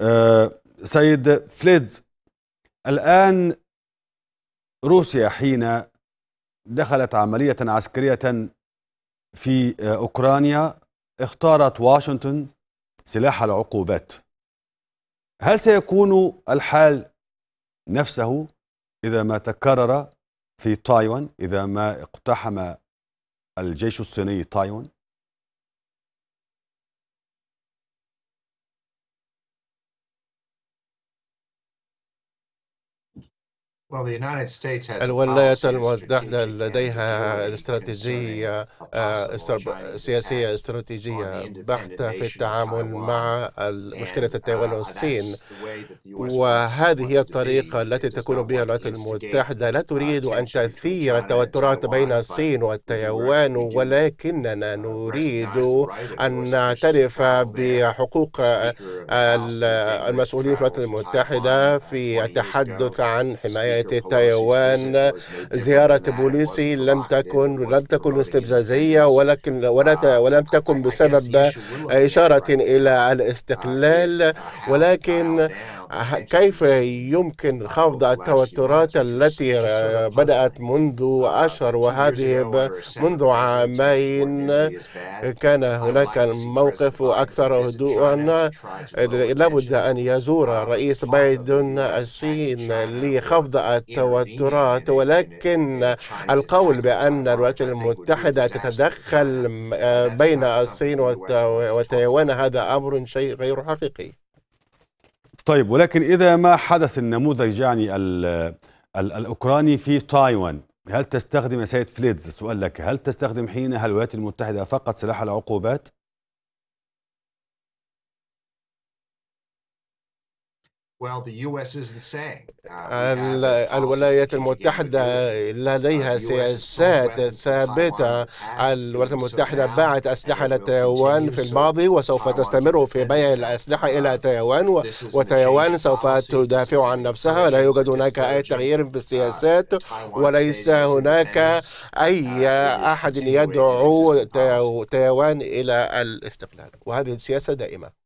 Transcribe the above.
آه، سيد فليدز الآن روسيا حين دخلت عملية عسكرية في آه، أوكرانيا اختارت واشنطن سلاح العقوبات هل سيكون الحال نفسه إذا ما تكرر في تايوان إذا ما اقتحم الجيش الصيني تايوان الولايات المتحدة لديها استراتيجية آه، سياسية استراتيجية بحتة في التعامل مع مشكلة uh, تايوان والصين وهذه هي الطريقة التي تكون بها الولايات المتحدة لا uh, تريد أن تثير التوترات بين الصين وتايوان ولكننا نريد أن نعترف بحقوق المسؤولين في الولايات المتحدة في التحدث عن حماية تايوان زيارة بوليسي لم تكن لم تكن استفزازية ولكن ولم تكن بسبب إشارة إلى الاستقلال ولكن أه، كيف يمكن خفض التوترات التي بدأت منذ أشهر آه، وهذه منذ عامين كان هناك الموقف أكثر هدوءا لابد أن يزور um, الرئيس بايدن uh, uh, آه، الصين لخفض التوترات ولكن القول بأن الولايات المتحدة تتدخل بين الصين وتايوان هذا أمر شيء غير حقيقي طيب ولكن إذا ما حدث النموذج يعني الـ الـ الأوكراني في تايوان هل تستخدم يا سيد فليدز سؤال لك هل تستخدم حينها الولايات المتحدة فقط سلاح العقوبات Uh, الولايات المتحدة لديها uh, سياسات ثابتة الولايات المتحدة باعت أسلحة لتايوان في الماضي وسوف تستمر في بيع الأسلحة uh, إلى تايوان وتايوان سوف تدافع عن نفسها لا يوجد هناك أي تغيير في السياسات وليس هناك أي أحد يدعو تايوان إلى الاستقلال وهذه السياسة دائمة